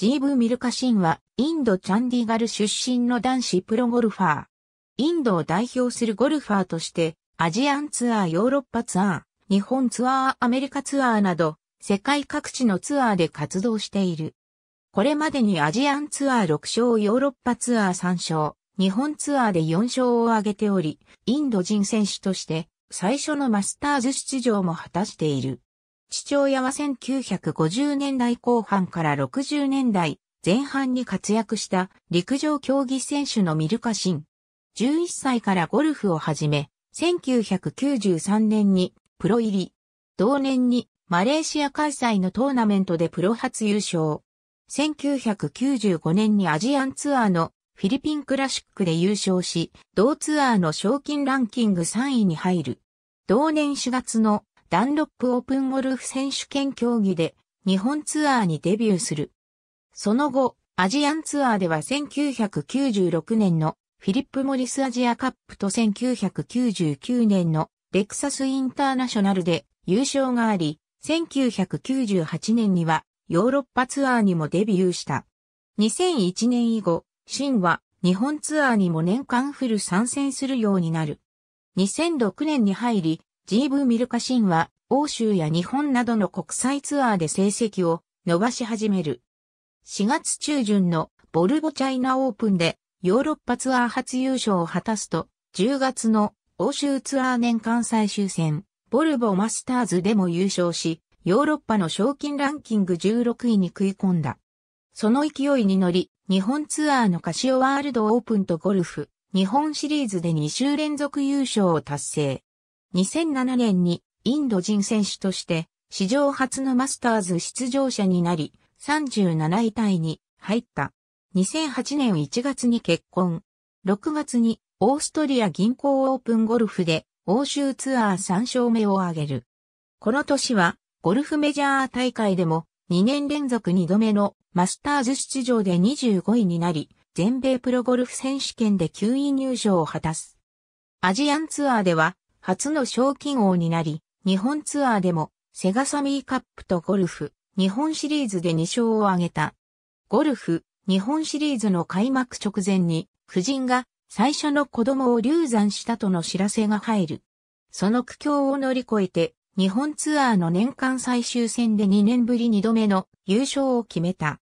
ジーブミルカシンは、インド・チャンディガル出身の男子プロゴルファー。インドを代表するゴルファーとして、アジアンツアー、ヨーロッパツアー、日本ツアー、アメリカツアーなど、世界各地のツアーで活動している。これまでにアジアンツアー6勝、ヨーロッパツアー3勝、日本ツアーで4勝を挙げており、インド人選手として、最初のマスターズ出場も果たしている。父親は1950年代後半から60年代前半に活躍した陸上競技選手のミルカシン。11歳からゴルフを始め、1993年にプロ入り。同年にマレーシア開催のトーナメントでプロ初優勝。1995年にアジアンツアーのフィリピンクラシックで優勝し、同ツアーの賞金ランキング3位に入る。同年4月のダンロップオープンゴルフ選手権競技で日本ツアーにデビューする。その後、アジアンツアーでは1996年のフィリップ・モリスアジアカップと1999年のレクサスインターナショナルで優勝があり、1998年にはヨーロッパツアーにもデビューした。2001年以後、シンは日本ツアーにも年間フル参戦するようになる。2006年に入り、ジーブミルカシンは、欧州や日本などの国際ツアーで成績を伸ばし始める。4月中旬のボルボチャイナオープンでヨーロッパツアー初優勝を果たすと、10月の欧州ツアー年間最終戦、ボルボマスターズでも優勝し、ヨーロッパの賞金ランキング16位に食い込んだ。その勢いに乗り、日本ツアーのカシオワールドオープンとゴルフ、日本シリーズで2週連続優勝を達成。2007年にインド人選手として史上初のマスターズ出場者になり、37位タイに入った。2008年1月に結婚。6月にオーストリア銀行オープンゴルフで欧州ツアー3勝目を挙げる。この年はゴルフメジャー大会でも2年連続2度目のマスターズ出場で25位になり、全米プロゴルフ選手権で9位入賞を果たす。アジアンツアーでは初の賞金王になり、日本ツアーでもセガサミーカップとゴルフ、日本シリーズで2勝を挙げた。ゴルフ、日本シリーズの開幕直前に、夫人が最初の子供を流産したとの知らせが入る。その苦境を乗り越えて、日本ツアーの年間最終戦で2年ぶり2度目の優勝を決めた。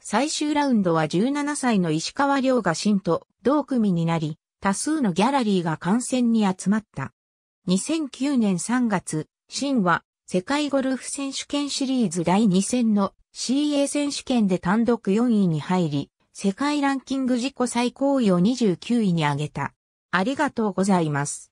最終ラウンドは17歳の石川遼が新と同組になり、多数のギャラリーが観戦に集まった。2009年3月、ンは世界ゴルフ選手権シリーズ第2戦の CA 選手権で単独4位に入り、世界ランキング自己最高位を29位に上げた。ありがとうございます。